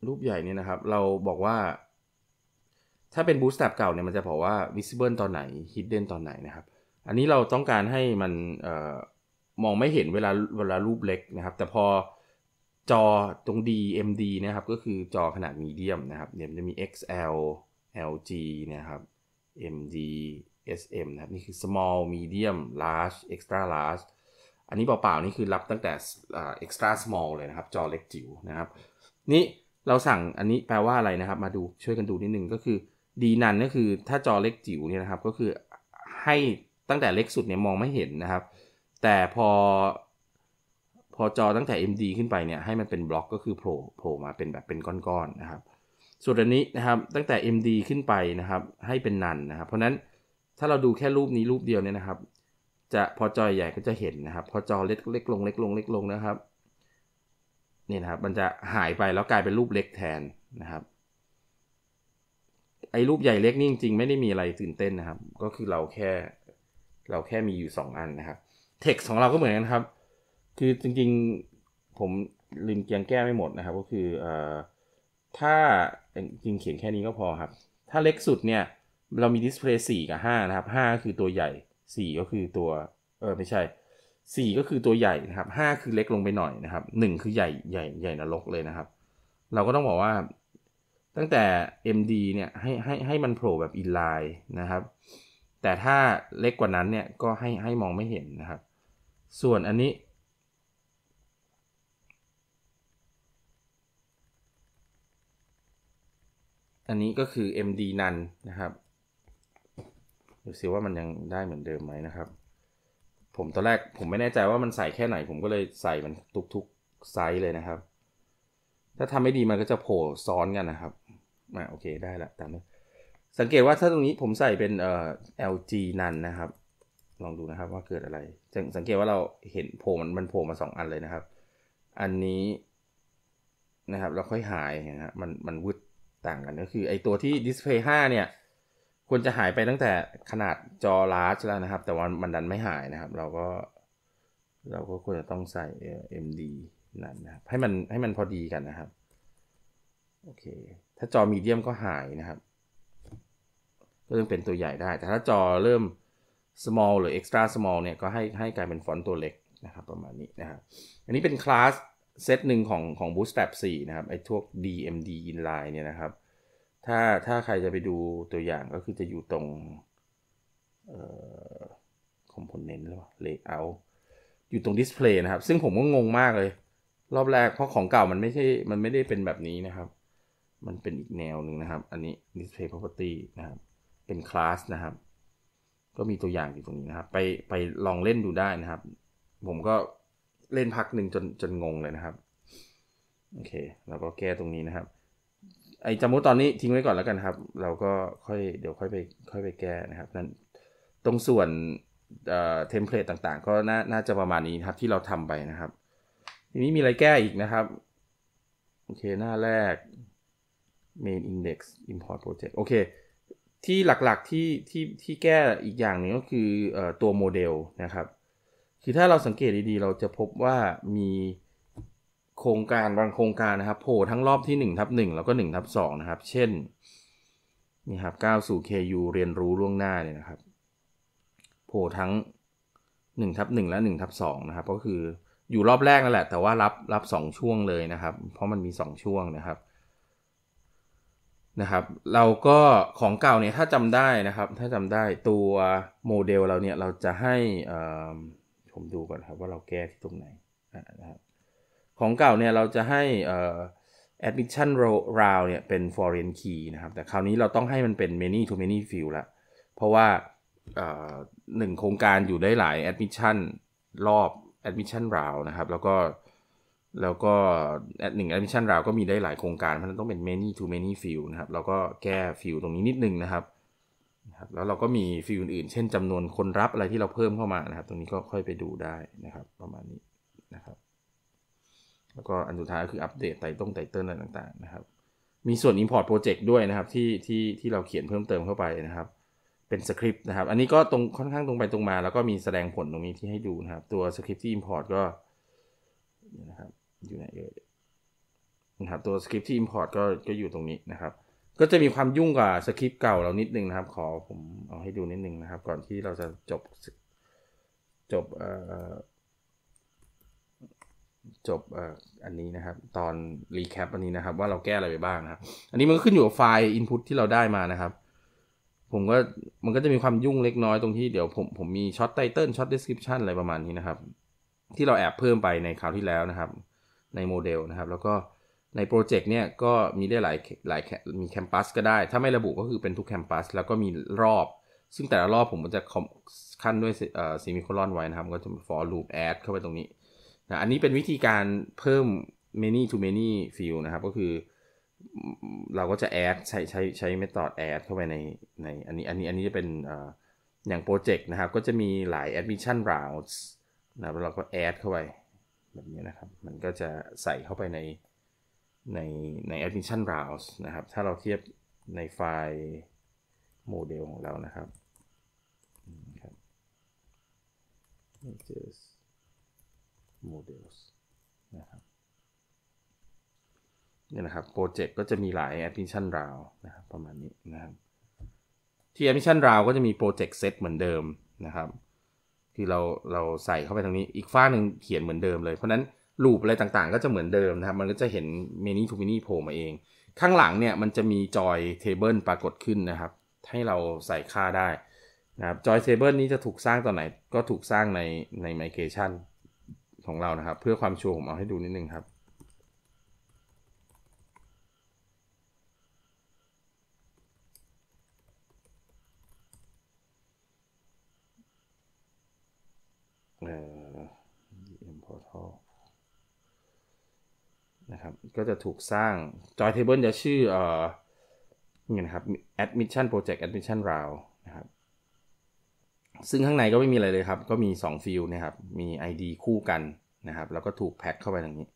รูปใหญ่เนี่ยนะครับ เราบอกว่า ถ้าเป็น Bootstrap เก่าเนี่ยมันจะบอกว่า visible ตอนไหน hidden ตอนไหนนะครับอันนี้เราต้องการให้มันออมองไม่เห็นเวลาเวลารูปเล็กนะครับ แต่พอจอตรง DMD นะครับ ก็คือจอขนาดมีเดียมนะครับเดี๋ยวจะมี XL LG นะครับ MD SM นะครับ นี่คือ small medium large extra large อันนี้เปล่าๆ นี่คือรับตั้งแต่ extra small เลยนะครับ จอเล็กจิ๋วนะครับ นี่เราสั่งอันนี้แปลว่าอะไรนะครับ มาดูช่วยกันดูนิดนึง ก็คือดีนันก็คือถ้าจอเล็กจิ๋วเนี่ยนะครับก็คือให้ตั้งแต่เล็กสุดเนี่ยมองไม่เห็นนะครับ แต่พอพอจอตั้งแต่ MD ขึ้นไปเนี่ยให้มันเป็นบล็อกก็คือโผล่โผล่มาเป็นแบบเป็นก้อนๆนะครับ ส่วนอันนี้นะครับตั้งแต่ MD ขึ้นไปนะครับให้เป็นนันนะครับ เพราะนั้นถ้าเราดูแค่รูปนี้รูปเดียวเนี่ยนะครับ จะพอจอใหญ่ก็จะเห็นนะครับ พอจอเล็กเล็กลงเล็กลงเล็กลงนะครับนี่นะครับ มันจะหายไปแล้วกลายเป็นรูปเล็กแทนนะครับไอ้รูปใหญ่เล็กนี่จริง ๆ ไม่ได้มีอะไรตื่นเต้นนะครับ ก็คือเราแค่เราแค่มีอยู่ 2 อันนะครับ็กซ์ของเราก็เหมือนกันครับ คือจริงๆผมลืมเกียงแก้ไม่หมดนะครับ ก็คืออถ้า จริงเขียนแค่นี้ก็พอครับ ถ้าเล็กสุดเนี่ย เรามีดเพลย์สี4กับ 5 นะครับ5คือตัวใหญ่ 4 ก็คือตัวเออไม่ใช่ 4 ก็คือตัวใหญ่นะครับ 5 คือเล็กลงไปหน่อยนะครับ 1 คือใหญ่ใหญ่ใหญ่นรกเลยนะครับ เราก็ต้องบอกว่าตั้งแต่ MD เนี่ยให้ให้ให้มันโผล่แบบอินไลน์นะครับแต่ถ้าเล็กกว่านั้นเนี่ย ก็ให้ให้มองไม่เห็นนะครับ ส่วนอันนี้ อันนี้ก็คือ MD นันนะครับดูซิว่ามันยังได้เหมือนเดิมไหมนะครับ ผมตอนแรกผมไม่แน่ใจว่ามันใส่แค่ไหนผมก็เลยใส่มันทุก ๆ ไซส์เลยนะครับ ถ้าทำไม่ดีมันก็จะโผล่ซ้อนกันนะครับอ่าโอเคได้ละตามนี้สังเกตว่าถ้าตรงนี้ผมใส่เป็นเอ่อ LG นันนะครับ ลองดูนะครับว่าเกิดอะไร สังเกตว่าเราเห็นโผล่ มันมันโผล่มาสองอันเลยนะครับ อันนี้นะครับ เราค่อยหายนะฮะมันมันวุดต่างกันก็คือไอตัวที่ Display 5เนี่ยควรจะหายไปตั้งแต่ขนาดจอลาร์จแล้วนะครับ แต่ว่ามันดันไม่หายนะครับ เราก็ เราก็ควรจะต้องใส่ MD นั่นนะครับให้มันให้มันพอดีกันนะครับ โอเค ถ้าจอมีเดียมก็หายนะครับเริ่มเป็นตัวใหญ่ได้ แต่ถ้าจอเริ่ม small หรือ extra small เนี่ย ก็ให้ให้กลายเป็นฟอนต์ตัวเล็กนะครับ ประมาณนี้นะครับ อันนี้เป็นคลาสเซตหนึ่งของของ Bootstrap 4 นะครับ ไอ้พวก DMD inline เนี่ยนะครับ ถ้าถ้าใครจะไปดูตัวอย่างก็คือจะอยู่ตรงคอมโ component หรือเปล่า layout อยู่ตรง display นะครับ ซึ่งผมก็งงมากเลย รอบแรกเพราะของเก่ามันไม่ใช่ มันไม่ได้เป็นแบบนี้นะครับ มันเป็นอีกแนวหนึ่งนะครับ อันนี้ display property นะครับเป็นคลาสนะครับ ก็มีตัวอย่างอยู่ตรงนี้นะครับ ไปไปลองเล่นดูได้นะครับ ผมก็เล่นพักหนึ่งจนจนงงเลยนะครับ โอเคเราก็แก้ตรงนี้นะครับ ไอจำมุตอนนี้ทิ้งไว้ก่อนแล้วกันครับ เราก็ค่อยเดี๋ยวค่อยไปค่อยไปแก้นะครับ นั้นตรงส่วนเออ่เทมเพลตต่างๆ ก็น่าน่าจะประมาณนี้ครับ ที่เราทำไปนะครับ ทีนี้มีอะไรแก้อีกนะครับ โอเค หน้าแรก main index import project โอเคที่หลักๆที่ที่ที่แก้อีกอย่างหนึ่งก็คือตัวโมเดลนะครับคือถ้าเราสังเกตดีๆ เราจะพบว่ามีโครงการบางโครงการนะครับโผล่ทั้งรอบที่1ทับ1แล้วก็1ทับ2นะครับเช่นนี่ครับก้าวสู่ KU เรียนรู้ล่วงหน้าเนี่ยนะครับโผล่ทั้ง1ทับ1และ1ทับ2นะครับก็คืออยู่รอบแรกนั่นแหละ แต่ว่ารับรับ 2 ช่วงเลยนะครับ เพราะมันมี 2 ช่วงนะครับนะครับเราก็ของเก่าเนี่ยถ้าจำได้นะครับถ้าจำได้ตัวโมเดลเราเนี่ยเราจะให้ผมดูก่อนครับว่าเราแก้ที่ตรงไหนนะครับของเก่าเนี่ยเราจะให้ admission round เนี่ยเป็น foreign key นะครับแต่คราวนี้เราต้องให้มันเป็น many to many field ละเพราะว่าหนึ่งโครงการอยู่ได้หลาย admission รอบ admission round นะครับแล้วก็แล้วก็แอดหนึ่งแอดมิชชั่นราวก็มีได้หลายโครงการ เพราะนั้นต้องเป็น many to many field นะครับเราก็แก้ฟิลตรงนี้นิดนึงนะครับ แล้วเราก็มีฟิลอื่นๆ เช่นจำนวนคนรับอะไรที่เราเพิ่มเข้ามานะครับ ตรงนี้ก็ค่อยไปดูได้นะครับ ประมาณนี้นะครับ แล้วก็อันสุดท้ายก็คืออัปเดตไตต้งไตเติ้ลอะไรต่างๆนะครับ มีส่วน Import Project ด้วยนะครับที่ที่ที่เราเขียนเพิ่มเติมเข้าไปนะครับเป็นสคริปต์นะครับ อันนี้ก็ตรงค่อนข้างตรงไปตรงมา แล้วก็มีแสดงผลตรงนี้ที่ให้ดูนะครับตัวสคริปต์ที่ Import ก็นะครับอยู่ไหนเอ่ยนะครับตัวสคริปที่ Import ก็ก็อยู่ตรงนี้นะครับก็จะมีความยุ่งกับสคริปเก่าเรานิดนึงนะครับ ขอผมเอาให้ดูนิดนึงนะครับ ก่อนที่เราจะจบจบจบอันนี้นะครับ ตอนรีแคปอันนี้นะครับว่าเราแก้อะไรไปบ้างนะครับอันนี้มันก็ขึ้นอยู่กับไฟล์ Input ที่เราได้มานะครับ ผมก็มันก็จะมีความยุ่งเล็กน้อยตรงที่เดี๋ยวผมผมมีช็อตไตเติลช็อตเดสคริปชันอะไรประมาณนี้นะครับ ที่เราแอบเพิ่มไปในคราวที่แล้วนะครับในโมเดลนะครับ แล้วก็ในโปรเจกต์เนี่ยก็มีได้หลายหลายมีแคมปัสก็ได้ ถ้าไม่ระบุก็คือเป็นทุกแคมปัสแล้วก็มีรอบ ซึ่งแต่ละรอบผมก็จะขั้นด้วยซีมิโคลอนไว้นะครับ ก็จะ for loop add เข้าไปตรงนี้นะอันนี้เป็นวิธีการเพิ่ม many to many field นะครับ ก็คือเราก็จะ add ใช้ใช้ใช้ method add เข้าไปในในอันนี้อันนี้อันนี้จะเป็นอย่างโปรเจกต์นะครับก็จะมีหลาย admission routes นะเราก็ add เข้าไปแบบนี้นะครับ มันก็จะใส่เข้าไปในในใน admission rounds นะครับ ถ้าเราเทียบในไฟล์โมเดลของเรานะครับครับ i g e s models นะครับ นี่นะครับ โปรเจกต์ก็จะมีหลาย admission round นะครับ ประมาณนี้นะครับ ที่ admission round ก็จะมีโปรเจกต์เซตเหมือนเดิมนะครับที่เราเราใส่เข้าไปทางนี้ อีกฝ้าหนึ่งเขียนเหมือนเดิมเลยเพราะนั้นลูปอะไรต่างๆก็จะเหมือนเดิมนะครับ มันก็จะเห็นเมนี่ทูมินี่โผล่มาเอง ข้างหลังเนี่ย มันจะมีจอยเทเบิลปรากฏขึ้นนะครับ ให้เราใส่ค่าได้นะครับจอยเทเบิลนี้จะถูกสร้างตอนไหน ก็ถูกสร้างในในไมเคชั่นของเรานะครับ เพื่อความชัวร์ผมเอาให้ดูนิดนึงครับนะครับก็จะถูกสร้าง Joy Table จะชื่อเอ่อนี่นะครับ Admission Project Admission Round นะครับ ซึ่งข้างในก็ไม่มีอะไรเลยครับ ก็มี2ฟิลนะครับ มี ID คู่กันนะครับ แล้วก็ถูกแพ็คเข้าไปตรงนี้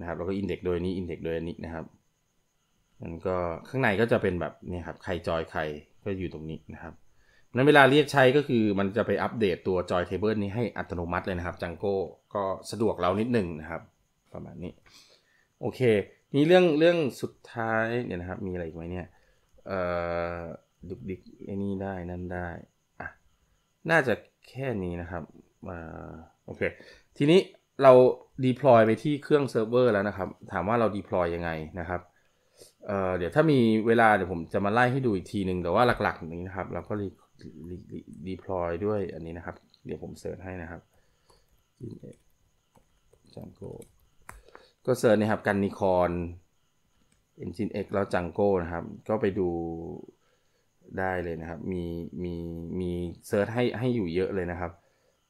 นะครับแล้วก็อินเด็กโดยนี้อินเด็กโดยนี้นะครับ มันก็ข้างในก็จะเป็นแบบนี่ครับใครจอยใคร ก็อยู่ตรงนี้นะครับนั้นเวลาเรียกใช้ก็คือมันจะไปอัปเดตตัว Joy Table นี้ให้อัตโนมัติเลยนะครับจังโก้ก็สะดวกเรานิดหนึ่งนะครับ ประมาณนี้โอเค นี่เรื่องเรื่องสุดท้ายเนี่ยนะครับ มีอะไรอีกไหมเนี่ยเอ่อดุกดิกไอ้นี่ได้นั่นได้อ่ะน่าจะแค่นี้นะครับอ่าโอเค ทีนี้เราดีพลอยไปที่เครื่องเซิร์ฟเวอร์แล้วนะครับ ถามว่าเราดีพลอยยังไงนะครับเเดี๋ยวถ้ามีเวลาเดี๋ยวผมจะมาไล่ให้ดูอีกทีหนึ่งแต่ว่าหลักๆนี้นะครับเราก็รีดีพลอยด้วยอันนี้นะครับ เดี๋ยวผมเสิร์ชให้นะครับจังโกก็เสิร์ชนะครับกันนิคอนเอ็นจินเอ็กแล้วจังโก้นะครับก็ไปดูได้เลยนะครับมีมีมีเซิร์ชให้ให้อยู่เยอะเลยนะครับ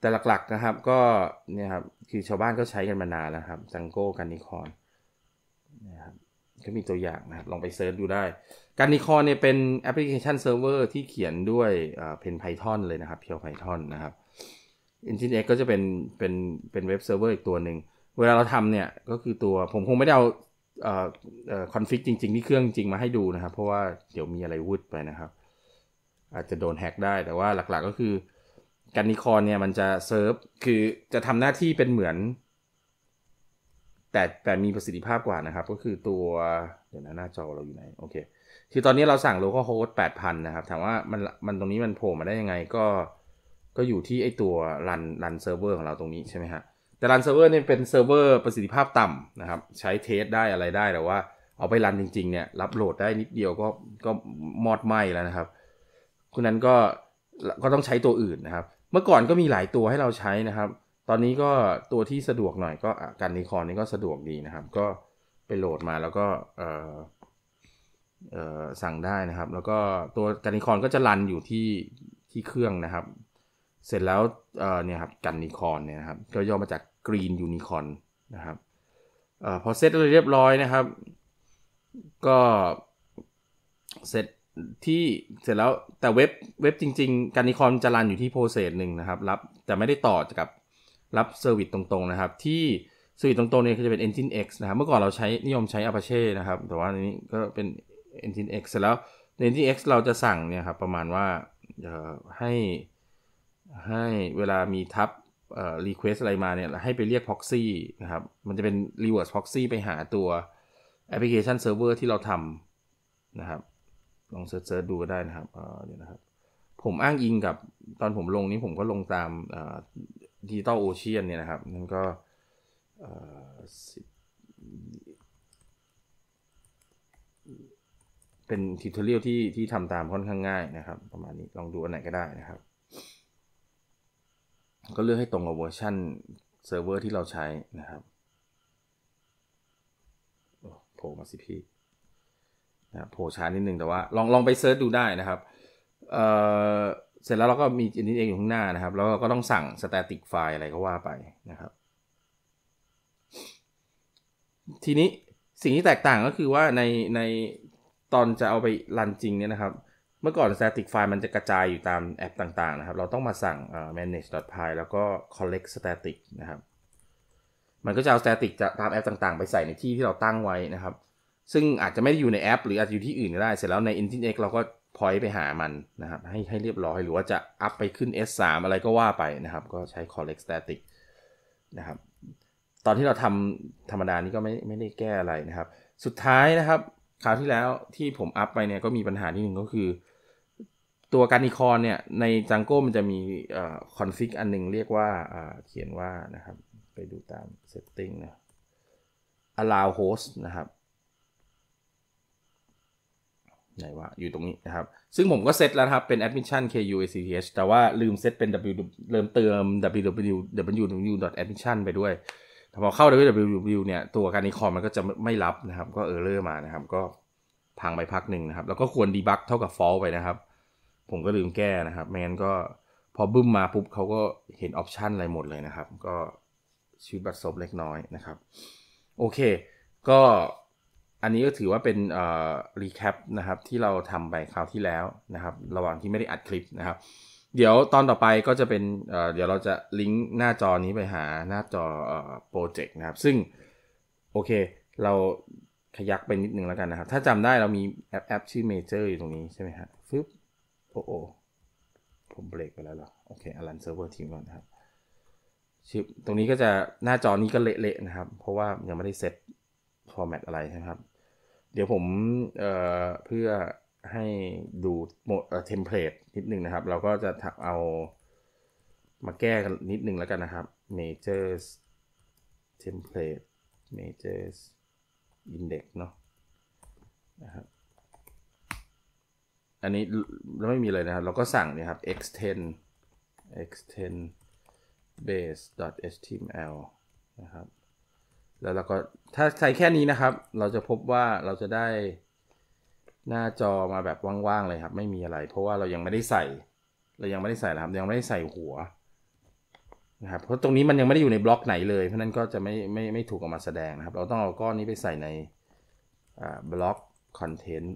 แต่หลัก ๆ นะครับก็เนี่ยครับคือชาวบ้านก็ใช้กันมานานแล้วครับจังโก้กันนิคอนนะครับก็มีตัวอย่างนะครับลองไปเซิร์ชดูได้ กันนิคอนเนี่ยเป็นแอปพลิเคชันเซิร์ฟเวอร์ที่เขียนด้วยเพนไพทอนเลยนะครับเพียวไพทอนนะครับ Engine X ก็จะเป็นเป็นเป็นเว็บเซิร์ฟเวอร์อีกตัวหนึ่งเวลาเราทำเนี่ยก็คือตัวผมคงไม่ได้เอาคอนฟิกจริงๆ ที่เครื่องจริงมาให้ดูนะครับ เพราะว่าเดี๋ยวมีอะไรวุดไปนะครับ อาจจะโดนแฮกได้แต่ว่าหลักๆก็คือกันนิคอนเนี่ยมันจะเซิร์ฟ คือจะทำหน้าที่เป็นเหมือน แต่แต่มีประสิทธิภาพกว่านะครับ ก็คือตัว เดี๋ยวนะหน้าจอเราอยู่ไหน โอเคคือตอนนี้เราสั่งโโก้โฮสต์แปดพันนะครับถามว่ามันมันตรงนี้มันโผล่มาได้ยังไงก็ก็อยู่ที่ไอตัวรันรันเซิร์ฟเวอร์ของเราตรงนี้ใช่ไหมฮะแต่รันเซิร์ฟเวอร์เนี่ยเป็นเซิร์ฟเวอร์ประสิทธิภาพต่ำนะครับใช้เทสได้อะไรได้แต่ว่าเอาไปรันจริงๆเนี่ยรับโหลดได้นิดเดียวก็ก็มอดไหมแล้วนะครับคุณนั้นก็ก็ต้องใช้ตัวอื่นนะครับ เมื่อก่อนก็มีหลายตัวให้เราใช้นะครับ ตอนนี้ก็ตัวที่สะดวกหน่อยก็การนิคอนนี่ก็สะดวกดีนะครับ ก็ไปโหลดมาแล้วก็เออเออสั่งได้นะครับ แล้วก็ตัวการนิคอนก็จะรันอยู่ที่ที่เครื่องนะครับเสร็จแล้วเเนี่ยครับการนิคอนเนี่ยนะครับก็ย่อมาจากกรีนยูนิคอนนะครับอพอเซตเรียบร้อยนะครับ ก็เสร็จที่เสร็จแล้วแต่เว็บเว็บจริง ๆการนิคอนจะรันอยู่ที่โปรเซสหนึ่งนะครับ รับแต่ไม่ได้ต่อกับรับเซอร์วิสตรง ๆ นะครับ ที่เซอร์วิสตรงๆเนี่ยจะเป็น Engine X นะครับเมื่อก่อนเราใช้นิยมใช้ Apache นะครับ แต่ว่านี้ก็เป็น Engine X เสร็จแล้วน Engine X เราจะสั่งเนี่ยครับประมาณว่าให้ให้เวลามีทับรีเควสอะไรมา เนี่ยให้ไปเรียก proxy นะครับ มันจะเป็น reverse proxy ไปหาตัวแอปพลิเคชันเซิร์ฟเวอร์ที่เราทำนะครับ ลองเซิร์ชดู ก็ ได้นะครับเดี๋ยวนะครับผมอ้างอิงกับตอนผมลงนี้ผมก็ลงตามดิจิตอลโอเชียนเนี่ย นะครับนั่นก็เป็นทิวทอเรียลที่ที่ทำตามค่อนข้างง่าย นะครับ ประมาณนี้ ลองดู อัน ไหนก็ได้นะครับก็เลือกให้ตรงกับเวอร์ชันเซิร์ฟเวอร์ที่เราใช้นะครับโผล่มาสิพี่นะโผล่ช้านิดนึงแต่ว่าลองลองไปเซิร์ชดูได้นะครับเเสร็จแล้วเราก็มีอันนี้เองอยู่ข้างหน้านะครับ แล้วก็ต้องสั่งสแตติกไฟล์อะไรก็ว่าไปนะครับ ทีนี้สิ่งที่แตกต่างก็คือว่าในในตอนจะเอาไปรันจริงเนี่ยนะครับเมื่อก่อน static file มันจะกระจายอยู่ตามแอปต่างๆนะครับ เราต้องมาสั่ง manage.py แล้วก็ collect static นะครับ มันก็จะเอา static จากตามแอปต่างๆ ไปใส่ในที่ที่เราตั้งไว้นะครับ ซึ่งอาจจะไม่ได้อยู่ในแอปหรืออาจจะอยู่ที่อื่นก็ได้ เสร็จแล้วใน nginx เราก็ point ไปหามันนะครับ ให้ให้เรียบร้อยหรือว่าจะ up ไปขึ้น S3 อะไรก็ว่าไปนะครับ ก็ใช้ collect static นะครับ ตอนที่เราทำธรรมดานี้ก็ไม่ไม่ได้แก้อะไรนะครับ สุดท้ายนะครับคราวที่แล้วที่ผมอัพไปเนี่ยก็มีปัญหาที่หนึ่งก็คือตัวการอิคอนเนี่ยในจังโก้มันจะมีคอนฟิกอันหนึ่งเรียกว่าเขียนว่านะครับไปดูตามเซตติ้งนะ allow host นะครับไหนว่าอยู่ตรงนี้นะครับ ซึ่งผมก็เซตแล้วครับ เป็น admission kuach แต่ว่าลืมเซตเป็น w เริ่มเติม www admission ไปด้วยพอเข้า www เนี่ย ตัวการนิคอนมันก็จะไม่รับนะครับ ก็เออร์เลอร์มานะครับ ก็พังไปพักหนึ่งนะครับ แล้วก็ควรดีบักเท่ากับ f a l s ไปนะครับผมก็ลืมแก้นะครับ ไม่งั้นก็พอบึ้มมาปุ๊บเขาก็เห็นออปชันอะไรหมดเลยนะครับ ก็ชีวิตบัตรซบเล็กน้อยนะครับ โอเค ก็อันนี้ก็ถือว่าเป็นเอ่อรีแคปนะครับที่เราทำไปคราวที่แล้วนะครับ ระหว่างที่ไม่ได้อัดคลิปนะครับ เดี๋ยวตอนต่อไปก็จะเป็นเอ่อเดี๋ยวเราจะลิงก์หน้าจอนี้ไปหาหน้าจอโปรเจกต์นะครับ ซึ่งโอเคเราขยักไปนิดนึงแล้วกันนะครับ ถ้าจำได้เรามีแอปแอปชื่อเมเจอร์อยู่ตรงนี้ใช่ไหมฮะฟึบโอ้โอผมเบรกไปแล้วเหรอ โอเคอลันเซิร์ฟเวอร์ทีมก่อนนะครับ ชิปตรงนี้ก็จะหน้าจอนี้ก็เละๆ นะครับ เพราะว่ายังไม่ได้เซตฟอร์แมตอะไรนะครับ เดี๋ยวผม เอ่อ เพื่อให้ดูโหมดเทมเพลตนิดนึงนะครับ เราก็จะถักเอามาแก้กัน นิดนึงแล้วกันนะครับ majors template majors index เนาะ นะครับอันนี้เราไม่มีเลยนะครับ เราก็สั่งเนี่ยครับ extend extend base html นะครับ แล้วเราก็ถ้าใช้แค่นี้นะครับ เราจะพบว่าเราจะได้หน้าจอมาแบบว่างๆเลยครับ ไม่มีอะไร เพราะว่าเรายังไม่ได้ใส่ เรายังไม่ได้ใส่นะครับ ยังไม่ได้ใส่หัวนะครับ เพราะตรงนี้มันยังไม่ได้อยู่ในบล็อกไหนเลย เพราะนั้นก็จะไม่ไม่ไม่ถูกออกมาแสดงนะครับ เราต้องเอาก้อนนี้ไปใส่ในบล็อกคอนเทนต์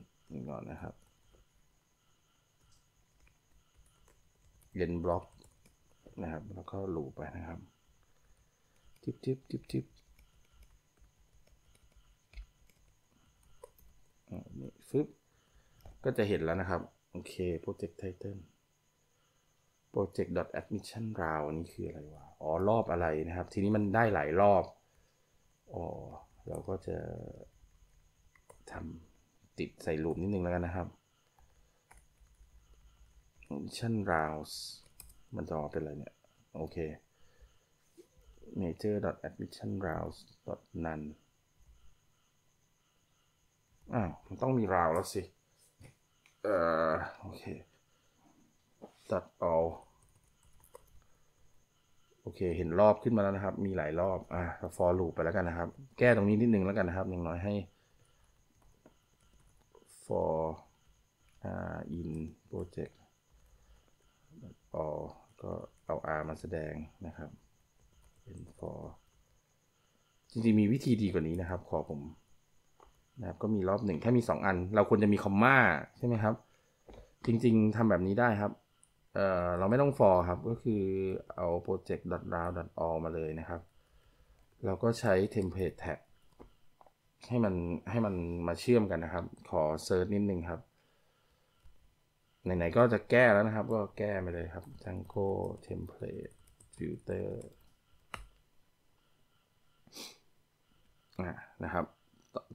ก่อนนะครับเลนบล็อกนะครับแล้วก็หลูไปนะครับทิปทิปทิปทิปนี่ฟึบก็จะเห็นแล้วนะครับ โอเคโปรเจกต์ไทเ t l โปรเจกต์ Admission Round นี่คืออะไรวะ อ๋อรอบอะไรนะครับ ทีนี้มันได้หลายรอบอ๋อเราก็จะทำติดใส่รูปนิดนึงแล้วกันนะครับ m ั s s i o n Rounds มันจะออกเป็นอะไรเนี่ยโอเค major admission rounds none อ้าวมันต้องมีราวแล้วสิเอ่อโอเคตัดเอา โอเค เห็นรอบขึ้นมาแล้วนะครับมีหลายรอบ อ่ะ for loop ไปแล้วกันนะครับ แก้ตรงนี้นิดนึงแล้วกันนะครับอย่างน้อยให้ for in project all ก็เอา r มาแสดงนะครับ เป็น for จริงๆมีวิธีดีกว่านี้นะครับ ขอผมนะครับ ก็มีรอบหนึ่งแค่มี 2 อัน เราควรจะมีคอมมาใช่ไหมครับ จริงๆทำแบบนี้ได้ครับ เอ่อ เราไม่ต้อง for ครับ ก็คือ เอา project row all มาเลยนะครับ เราก็ใช้ template tag ให้มันให้มันมาเชื่อมกันนะครับ ขอเซิร์ชนิดนึงครับไหนๆก็จะแก้แล้วนะครับก็แก้ไปเลยครับ Django template filter นะครับ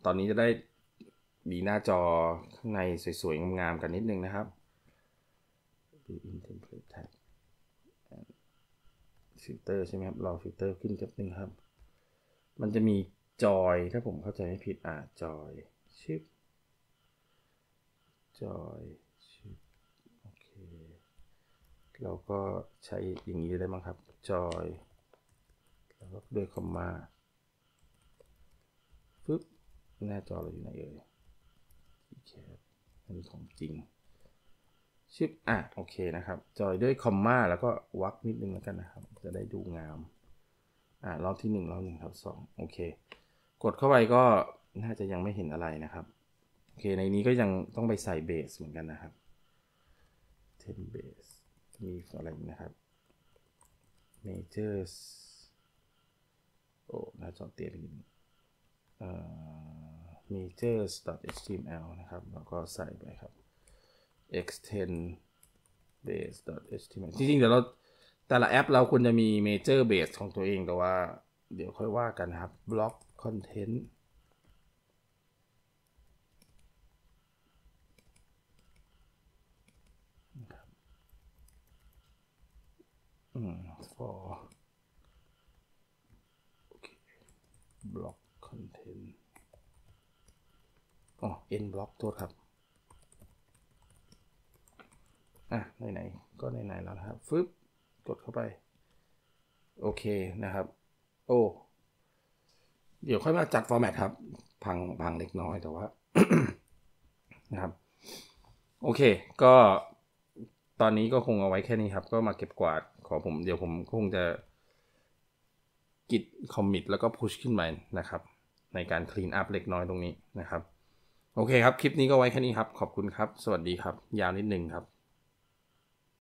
ตอนนี้จะได้มีหน้าจอข้างในสวยๆงามๆกันนิดนึงนะครับ t e m p l a t e tag filter ใช่ไหมครับรอง Filter ขึ้นแป๊บนึงครับ มันจะมีจอยถ้าผมเข้าใจไม่ผิดอ่ะจอยชิปจอยเราก็ใช้อย่างนี้ได้มั้งครับจอยแล้วก็ด้วยคอมมาปึ๊บหน้าจอเราอยู่ไหนเอ่ยแคปอันนี้ของจริงชิปอ่ะโอเคนะครับจอยด้วยคอมมาแล้วก็วักนิดนึงแล้วกันนะครับ จะได้ดูงามอ่ะรอบที่1รอบหนึ่งครับสองโอเคกดเข้าไปก็ น่าจะยังไม่เห็นอะไรนะครับโอเคในนี้ก็ยังต้องไปใส่เบสเหมือนกันนะครับเท base มีอะไรนะครับ majors โอ้นะจอเตี้ยไปนิดนอง majors.html นะครับแล้วก็ใส่ไปครับ extend base.html จริงๆเดี๋ยวเราแต่ละแอปเราควรจะมี major base ของตัวเองแต่ว่าเดี๋ยวค่อยว่ากันครับ block content for okay block content อ๋อ n block ตัวครับ อ่ะไหนๆก็ไหนๆแล้วนะครับ ฟึบกดเข้าไป โอเคนะครับ โอ้ เดี๋ยวค่อยมาจัดฟอร์แมตครับ พังพังเล็กน้อยแต่ว่านะครับ โอเค ก็ตอนนี้ก็คงเอาไว้แค่นี้ครับ ก็มาเก็บกวาดขอผมเดี๋ยวผมคงจะกิดคอมมิตแล้วก็พุชขึ้นไปนะครับ ในการคลีนอัพเล็กน้อยตรงนี้นะครับ โอเคครับคลิปนี้ก็ไว้แค่นี้ครับ ขอบคุณครับ สวัสดีครับ ยาวนิดนึงครับ